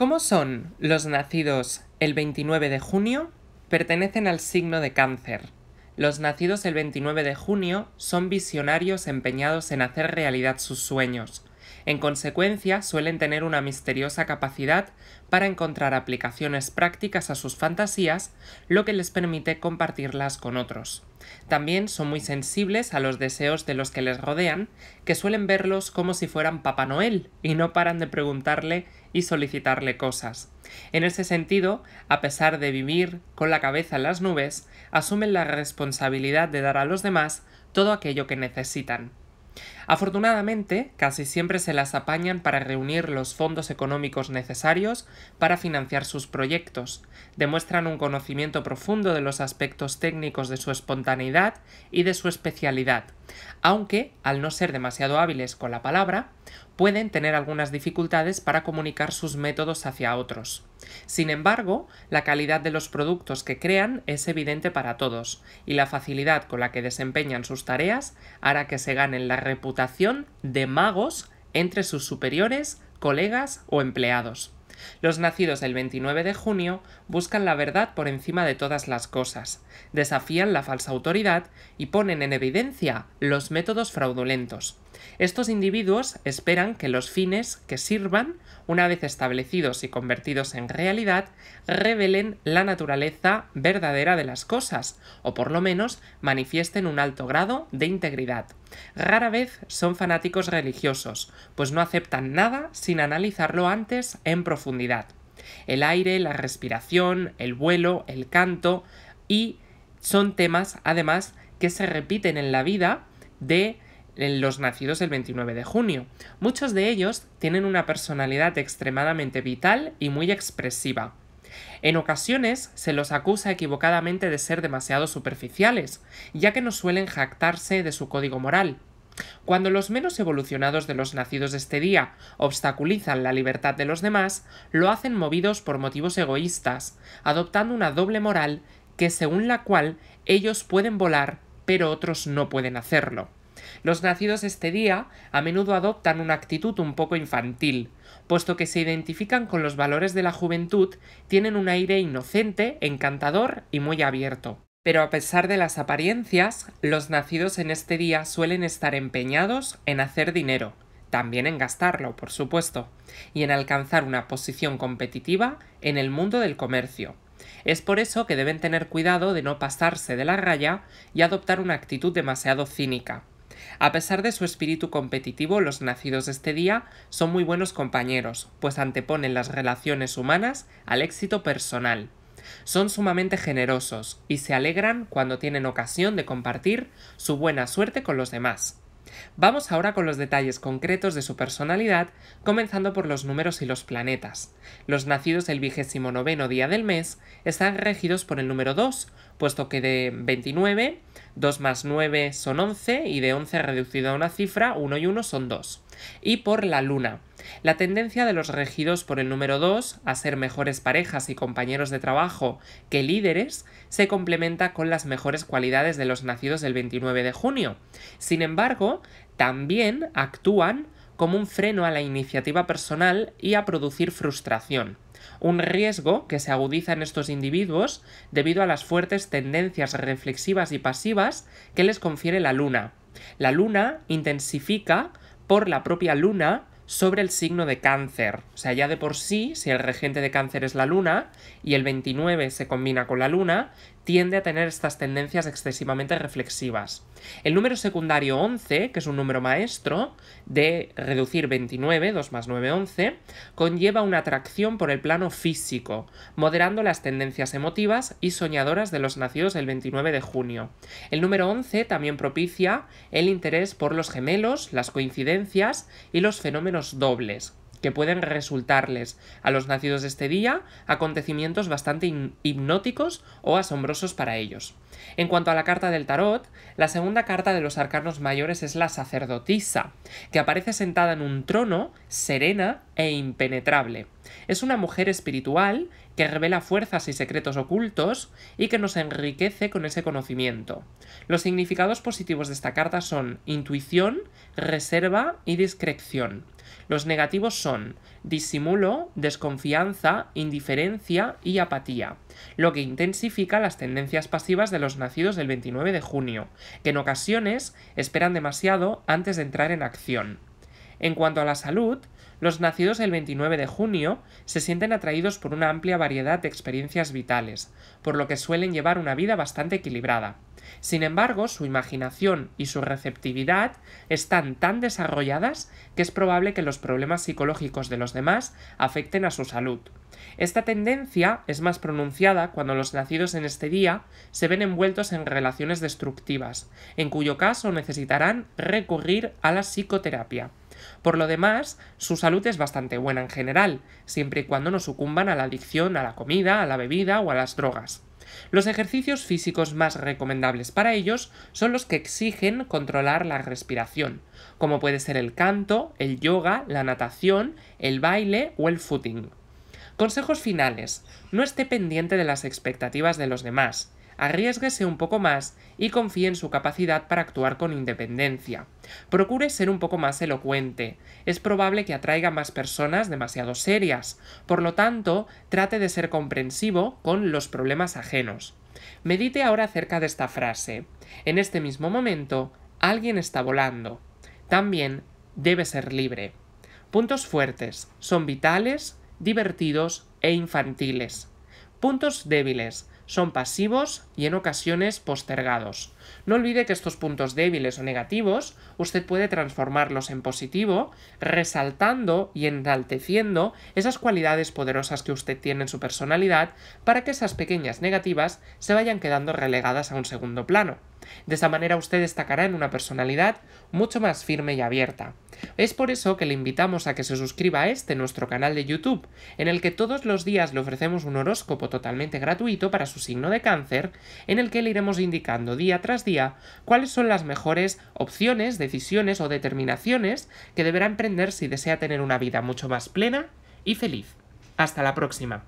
¿Cómo son los nacidos el 29 de junio? Pertenecen al signo de cáncer. Los nacidos el 29 de junio son visionarios empeñados en hacer realidad sus sueños. En consecuencia, suelen tener una misteriosa capacidad para encontrar aplicaciones prácticas a sus fantasías, lo que les permite compartirlas con otros. También son muy sensibles a los deseos de los que les rodean, que suelen verlos como si fueran Papá Noel y no paran de preguntarle y solicitarle cosas. En ese sentido, a pesar de vivir con la cabeza en las nubes, asumen la responsabilidad de dar a los demás todo aquello que necesitan. Afortunadamente, casi siempre se las apañan para reunir los fondos económicos necesarios para financiar sus proyectos, demuestran un conocimiento profundo de los aspectos técnicos de su espontaneidad y de su especialidad, aunque, al no ser demasiado hábiles con la palabra, pueden tener algunas dificultades para comunicar sus métodos hacia otros. Sin embargo, la calidad de los productos que crean es evidente para todos, y la facilidad con la que desempeñan sus tareas hará que se ganen la reputación de magos entre sus superiores, colegas o empleados. Los nacidos el 29 de junio buscan la verdad por encima de todas las cosas, desafían la falsa autoridad y ponen en evidencia los métodos fraudulentos. Estos individuos esperan que los fines que sirvan, una vez establecidos y convertidos en realidad, revelen la naturaleza verdadera de las cosas, o por lo menos manifiesten un alto grado de integridad. Rara vez son fanáticos religiosos, pues no aceptan nada sin analizarlo antes en profundidad. El aire, la respiración, el vuelo, el canto y son temas además que se repiten en la vida de los nacidos el 29 de junio. Muchos de ellos tienen una personalidad extremadamente vital y muy expresiva. En ocasiones se los acusa equivocadamente de ser demasiado superficiales, ya que no suelen jactarse de su código moral. Cuando los menos evolucionados de los nacidos de este día obstaculizan la libertad de los demás, lo hacen movidos por motivos egoístas, adoptando una doble moral que según la cual ellos pueden volar, pero otros no pueden hacerlo. Los nacidos este día a menudo adoptan una actitud un poco infantil, puesto que se identifican con los valores de la juventud, tienen un aire inocente, encantador y muy abierto. Pero a pesar de las apariencias, los nacidos en este día suelen estar empeñados en hacer dinero, también en gastarlo, por supuesto, y en alcanzar una posición competitiva en el mundo del comercio. Es por eso que deben tener cuidado de no pasarse de la raya y adoptar una actitud demasiado cínica. A pesar de su espíritu competitivo, los nacidos este día son muy buenos compañeros, pues anteponen las relaciones humanas al éxito personal. Son sumamente generosos y se alegran cuando tienen ocasión de compartir su buena suerte con los demás. Vamos ahora con los detalles concretos de su personalidad, comenzando por los números y los planetas. Los nacidos el vigésimo noveno día del mes están regidos por el número 2, puesto que de 29, 2 más 9 son 11 y de 11 reducido a una cifra, 1 y 1 son 2. Y por la luna. La tendencia de los regidos por el número 2 a ser mejores parejas y compañeros de trabajo que líderes se complementa con las mejores cualidades de los nacidos del 29 de junio. Sin embargo, también actúan como un freno a la iniciativa personal y a producir frustración un riesgo que se agudiza en estos individuos debido a las fuertes tendencias reflexivas y pasivas que les confiere la luna. La luna intensifica por la propia luna sobre el signo de cáncer. O sea, ya de por sí, si el regente de cáncer es la luna y el 29 se combina con la luna, tiende a tener estas tendencias excesivamente reflexivas. El número secundario 11, que es un número maestro de reducir 29, 2 más 9, conlleva una atracción por el plano físico, moderando las tendencias emotivas y soñadoras de los nacidos el 29 de junio. El número 11 también propicia el interés por los gemelos, las coincidencias y los fenómenos dobles, que pueden resultarles a los nacidos de este día acontecimientos bastante hipnóticos o asombrosos para ellos. En cuanto a la carta del tarot, la segunda carta de los arcanos mayores es la sacerdotisa, que aparece sentada en un trono, serena e impenetrable. Es una mujer espiritual que revela fuerzas y secretos ocultos y que nos enriquece con ese conocimiento. Los significados positivos de esta carta son intuición, reserva y discreción. Los negativos son disimulo, desconfianza, indiferencia y apatía, lo que intensifica las tendencias pasivas de los nacidos del 29 de junio, que en ocasiones esperan demasiado antes de entrar en acción. En cuanto a la salud, los nacidos del 29 de junio se sienten atraídos por una amplia variedad de experiencias vitales, por lo que suelen llevar una vida bastante equilibrada. Sin embargo, su imaginación y su receptividad están tan desarrolladas que es probable que los problemas psicológicos de los demás afecten a su salud. Esta tendencia es más pronunciada cuando los nacidos en este día se ven envueltos en relaciones destructivas, en cuyo caso necesitarán recurrir a la psicoterapia. Por lo demás, su salud es bastante buena en general, siempre y cuando no sucumban a la adicción a la comida, a la bebida o a las drogas. Los ejercicios físicos más recomendables para ellos son los que exigen controlar la respiración, como puede ser el canto, el yoga, la natación, el baile o el footing. Consejos finales. No esté pendiente de las expectativas de los demás arriesguese un poco más y confíe en su capacidad para actuar con independencia. Procure ser un poco más elocuente. Es probable que atraiga más personas demasiado serias. Por lo tanto, trate de ser comprensivo con los problemas ajenos. Medite ahora acerca de esta frase. En este mismo momento, alguien está volando. También debe ser libre. Puntos fuertes. Son vitales, divertidos e infantiles. Puntos débiles son pasivos y en ocasiones postergados. No olvide que estos puntos débiles o negativos usted puede transformarlos en positivo, resaltando y enalteciendo esas cualidades poderosas que usted tiene en su personalidad para que esas pequeñas negativas se vayan quedando relegadas a un segundo plano. De esa manera usted destacará en una personalidad mucho más firme y abierta. Es por eso que le invitamos a que se suscriba a este nuestro canal de YouTube, en el que todos los días le ofrecemos un horóscopo totalmente gratuito para su signo de cáncer, en el que le iremos indicando día tras día cuáles son las mejores opciones, decisiones o determinaciones que deberá emprender si desea tener una vida mucho más plena y feliz. Hasta la próxima.